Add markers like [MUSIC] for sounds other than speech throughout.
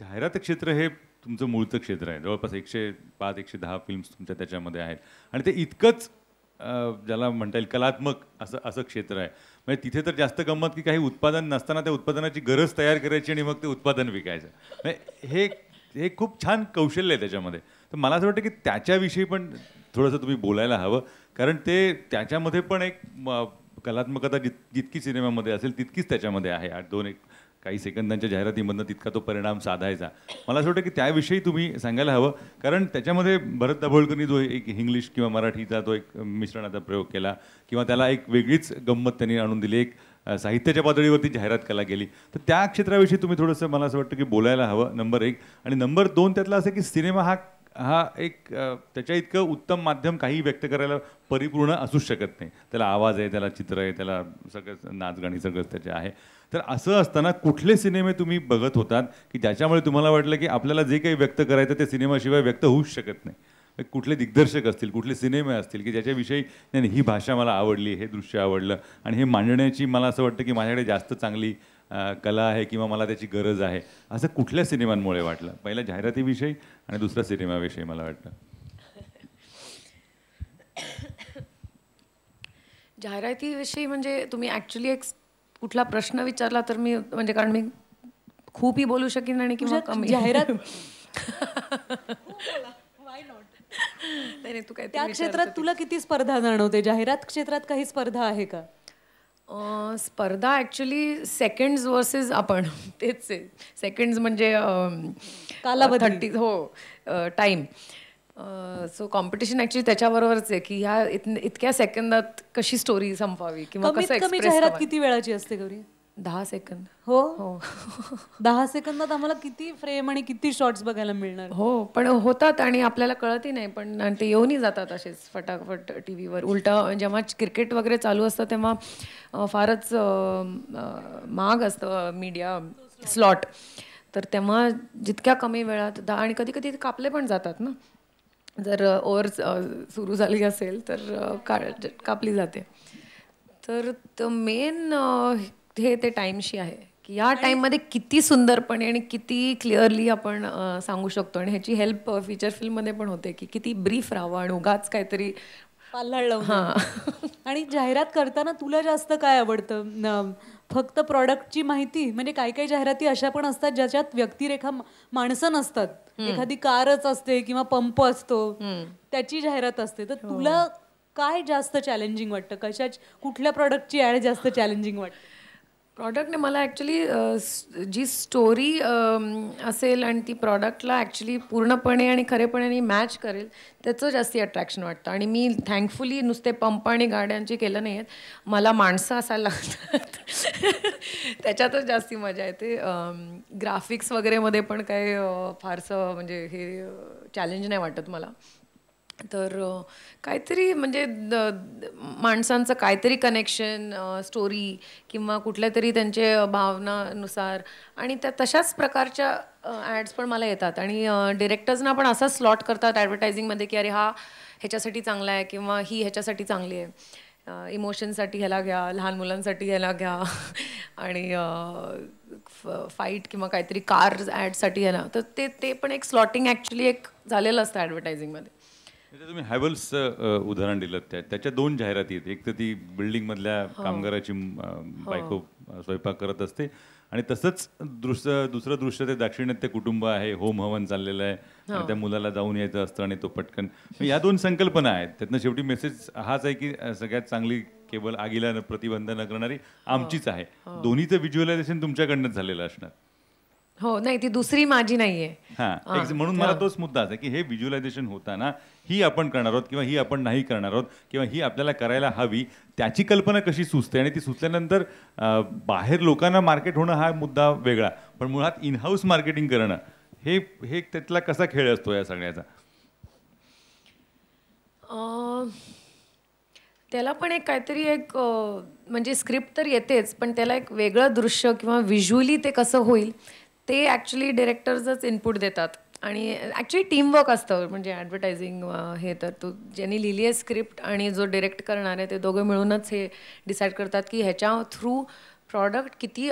जाहिरात क्षेत्र हे तुमचं मूळचं क्षेत्र आहे जवळपास एकशे पाच एकशे दहा फिल्म्स तुमच्या त्याच्यामध्ये आहेत आणि ते इतकंच ज्याला म्हणता येईल कलात्मक असं असं क्षेत्र आहे म्हणजे तिथे तर जास्त गंमत की काही उत्पादन नसताना त्या उत्पादनाची गरज तयार करायची आणि मग ते उत्पादन विकायचं म्हणजे हे हे खूप छान कौशल्य आहे त्याच्यामध्ये तर मला असं वाटतं की त्याच्याविषयी पण थोडंसं तुम्ही बोलायला हवं कारण ते त्याच्यामध्ये पण एक कलात्मकता जित जितकी सिनेमामध्ये असेल तितकीच त्याच्यामध्ये आहे आठ दोन एक काही सेकंदांच्या जाहिरातीमधनं तितका तो परिणाम साधायचा मला असं वाटतं की त्याविषयी तुम्ही सांगायला हवं कारण त्याच्यामध्ये भरत दाभोळकरनी जो एक इंग्लिश किंवा मराठीचा तो एक मिश्रणाचा प्रयोग केला किंवा त्याला एक वेगळीच गंमत त्यांनी आणून दिली एक साहित्याच्या पातळीवरती जाहिरात केला गेली तर त्या क्षेत्राविषयी तुम्ही थोडंसं मला असं वाटतं की बोलायला हवं नंबर एक आणि नंबर दोन त्यातला असं की सिनेमा हा हा एक त्याच्या इतकं उत्तम माध्यम काही व्यक्त करायला परिपूर्ण असूच शकत नाही त्याला आवाज आहे त्याला चित्र आहे त्याला सगळं नाचगाणी सगळं त्याचे आहे तर असं असताना कुठले सिनेमे तुम्ही बघत होतात की ज्याच्यामुळे तुम्हाला वाटलं की आपल्याला जे काही व्यक्त करायचं ते सिनेमाशिवाय व्यक्त होऊच शकत नाही कुठले दिग्दर्शक असतील कुठले सिनेमे असतील की ज्याच्याविषयी नाही ही भाषा मला आवडली हे दृश्य आवडलं आणि हे मांडण्याची मला असं वाटतं की माझ्याकडे जास्त चांगली कला आहे किंवा मला त्याची गरज आहे असं कुठल्या सिनेमांमुळे वाटलं पहिला जाहिरातीविषयी आणि दुसरा सिनेमाविषयी मला वाटतं जाहिरातीविषयी म्हणजे तुम्ही ॲक्च्युली एक कुठला प्रश्न विचारला तर मी म्हणजे कारण मी खूपही बोलू शकेन आणि किंवा म्हणजे कमी जाहिरात [LAUGHS] हो, तू काय त्या क्षेत्रात तुला किती स्पर्धा जाणवते जाहिरात क्षेत्रात काही स्पर्धा आहे का स्पर्धा ॲक्च्युली सेकंड्स वर्सेस आपण [LAUGHS] तेच आहे सेकंड्स म्हणजे थर्टी हो टाइम सो कॉम्पिटिशन ॲक्च्युली त्याच्याबरोबरच आहे की ह्या इतक्या सेकंदात कशी स्टोरी संपावी किंवा कसं किती वेळाची असते गौरी दहा सेकंद हो हो दहा सेकंदात आम्हाला किती फ्रेम आणि किती शॉर्ट्स बघायला मिळणार हो पण होतात आणि आपल्याला कळतही नाही पण ते येऊनही जातात असेच फटाफट टी व्हीवर उलटा जेव्हा क्रिकेट वगैरे चालू असतं तेव्हा फारच महाग असतं मीडिया स्लॉट तर तेव्हा जितक्या कमी वेळात दहा आणि कधी कधी कापले पण जातात ना जर ओव्हर सुरू झाली असेल तर कापली जाते तर मेन हे ते टाईमशी आहे की या टाईममध्ये किती सुंदरपणे आणि किती क्लिअरली आपण सांगू शकतो आणि ह्याची हेल्प फीचर फिल्ममध्ये पण होते की किती ब्रीफ राहावं आणि उगाच काहीतरी पाल्हाळ हां आणि जाहिरात करताना तुला जास्त काय आवडतं फक्त प्रॉडक्टची माहिती म्हणजे काही काही जाहिराती अशा पण असतात ज्याच्यात व्यक्तिरेखा माणसं नसतात एखादी कारच असते किंवा पंप असतो त्याची जाहिरात असते तर हो. तुला काय जास्त चॅलेंजिंग वाटतं कशाच कुठल्या प्रॉडक्टची ॲड जास्त चॅलेंजिंग वाटतं प्रॉडक्टने मला ॲक्च्युली जी स्टोरी असेल आणि ती प्रॉडक्टला ॲक्च्युली पूर्णपणे आणि खरेपणे मॅच करेल त्याचं जास्ती अट्रॅक्शन वाटतं आणि मी थँकफुली नुसते पंप आणि गाड्यांचे केलं नाही आहेत मला माणसं असायला लागतात [LAUGHS] त्याच्यातच जास्ती मजा येते ग्राफिक्स वगैरेमध्ये पण काही फारसं म्हणजे हे चॅलेंज नाही वाटत मला तर काहीतरी म्हणजे माणसांचं काहीतरी कनेक्शन स्टोरी किंवा कुठल्या तरी त्यांचे भावनानुसार आणि त्या तशाच प्रकारच्या ॲड्स पण मला येतात आणि डिरेक्टर्सना पण असा स्लॉट करतात ॲडव्हर्टायझिंगमध्ये की अरे हा ह्याच्यासाठी चांगला आहे किंवा ही ह्याच्यासाठी चांगली आहे इमोशनसाठी ह्याला घ्या लहान मुलांसाठी ह्याला घ्या [LAUGHS] आणि फाईट किंवा काहीतरी कार्स ॲडसाठी ह्याला तर ते ते पण एक स्लॉटिंग ॲक्च्युली एक झालेलं असतं ॲडव्हर्टायझिंगमध्ये म्हणजे तुम्ही हॅवल्सचं उदाहरण दिलं त्या त्याच्या दोन जाहिराती आहेत एक तर ती बिल्डिंगमधल्या हो. कामगाराची हो. बायको स्वयंपाक करत असते आणि तसंच दृश्य दुसरं दृश्य ते दाक्षिणात्य कुटुंब आहे होम हवन चाललेलं आहे हो. आणि त्या मुलाला जाऊन यायचं असतं आणि तो पटकन या [LAUGHS] दोन संकल्पना आहेत त्यातनं शेवटी मेसेज हाच आहे की सगळ्यात चांगली केवळ आगीला प्रतिबंध न करणारी आमचीच आहे दोन्हीचं व्हिज्युअलायझेशन तुमच्याकडनंच झालेलं असणार हो नाही ती दुसरी माझी नाहीये हा म्हणून मला तोच मुद्दा आहे की हे व्हिज्युअलायझेशन होताना ही आपण करणार आहोत किंवा ही आपण नाही करणार आहोत किंवा ही आपल्याला करायला हवी त्याची कल्पना कशी सुचते आणि ती सुचल्यानंतर बाहेर लोकांना मार्केट होणं हा मुद्दा वेगळा पण मुळात इनहाऊस मार्केटिंग करणं हे हे त्यातला कसा खेळ असतो या सगळ्याचा त्याला पण एक काहीतरी एक म्हणजे स्क्रिप्ट तर येतेच पण त्याला एक वेगळं दृश्य किंवा व्हिज्युअली ते कसं होईल ते ॲक्च्युली डिरेक्टर्सच इनपुट देतात आणि ॲक्च्युली टीमवर्क असतं म्हणजे ॲडव्हर्टायझिंग हे तर तू ज्यांनी लिहिली आहे स्क्रिप्ट आणि जो डिरेक्ट करणार आहे ते दोघं मिळूनच हे डिसाईड करतात की ह्याच्या थ्रू प्रॉडक्ट किती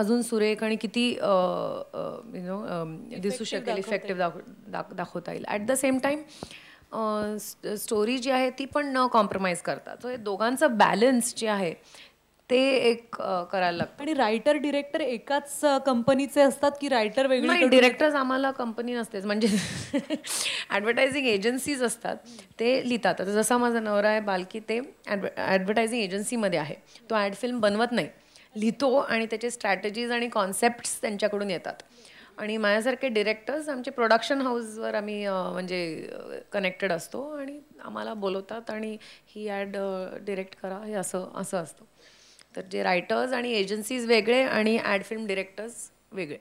अजून सुरेख आणि किती यु नो दिसू शकेल इफेक्टिव्ह दाखव दाखवता येईल at the same time story जी आहे ती पण न कॉम्प्रोमाइज करतात हे दोघांचं बॅलन्स जे आहे ते एक करायला लागतं आणि रायटर डिरेक्टर एकाच कंपनीचे असतात की रायटर वेगळे डिरेक्टर्स आम्हाला कंपनी नसतेच म्हणजे ॲडव्हर्टायझिंग [LAUGHS] एजन्सीज असतात ते लिहितात आता जसा माझा नवरा आहे बालकी ते ॲडव ॲडव्हर्टायझिंग एजन्सीमध्ये आहे तो ॲड फिल्म बनवत नाही लिहितो आणि त्याचे स्ट्रॅटेजीज आणि कॉन्सेप्ट्स त्यांच्याकडून येतात आणि माझ्यासारखे डिरेक्टर्स आमचे प्रोडक्शन हाऊसवर आम्ही म्हणजे कनेक्टेड असतो आणि आम्हाला बोलवतात आणि ही ॲड डिरेक्ट करा हे असं असं असतं तर जे रायटर्स आणि एजन्सीज वेगळे आणि ॲड फिल्म डिरेक्टर्स वेगळे